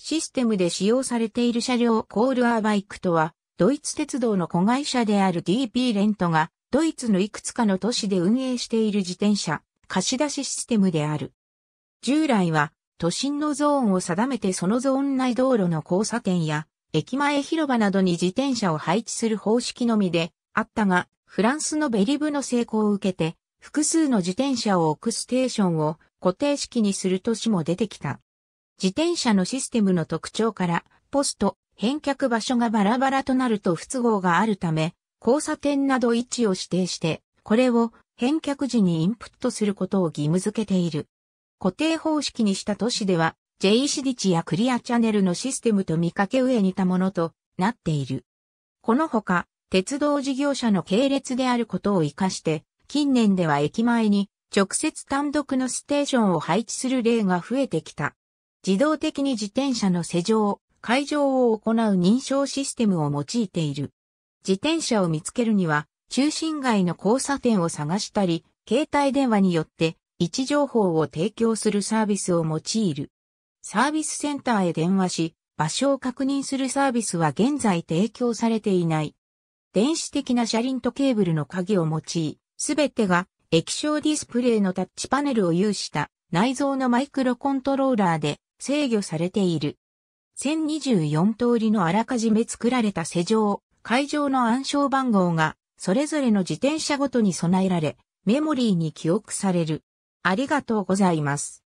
システムで使用されている車両コールアーバイクとは、ドイツ鉄道の子会社である DP レントが、ドイツのいくつかの都市で運営している自転車、貸し出しシステムである。従来は、都心のゾーンを定めてそのゾーン内道路の交差点や、駅前広場などに自転車を配置する方式のみで、あったが、フランスのベリブの成功を受けて、複数の自転車を置くステーションを固定式にする都市も出てきた。自転車のシステムの特徴から、ポスト、返却場所がバラバラとなると不都合があるため、交差点など位置を指定して、これを返却時にインプットすることを義務付けている。固定方式にした都市では、J d 立やクリアチャンネルのシステムと見かけ上似たものとなっている。このほか、鉄道事業者の系列であることを活かして、近年では駅前に直接単独のステーションを配置する例が増えてきた。自動的に自転車の施錠、会場を行う認証システムを用いている。自転車を見つけるには、中心街の交差点を探したり、携帯電話によって位置情報を提供するサービスを用いる。サービスセンターへ電話し、場所を確認するサービスは現在提供されていない。電子的な車輪とケーブルの鍵を用い、すべてが液晶ディスプレイのタッチパネルを有した内蔵のマイクロコントローラーで制御されている。1024通りのあらかじめ作られた施錠、会場の暗証番号が、それぞれの自転車ごとに備えられ、メモリーに記憶される。ありがとうございます。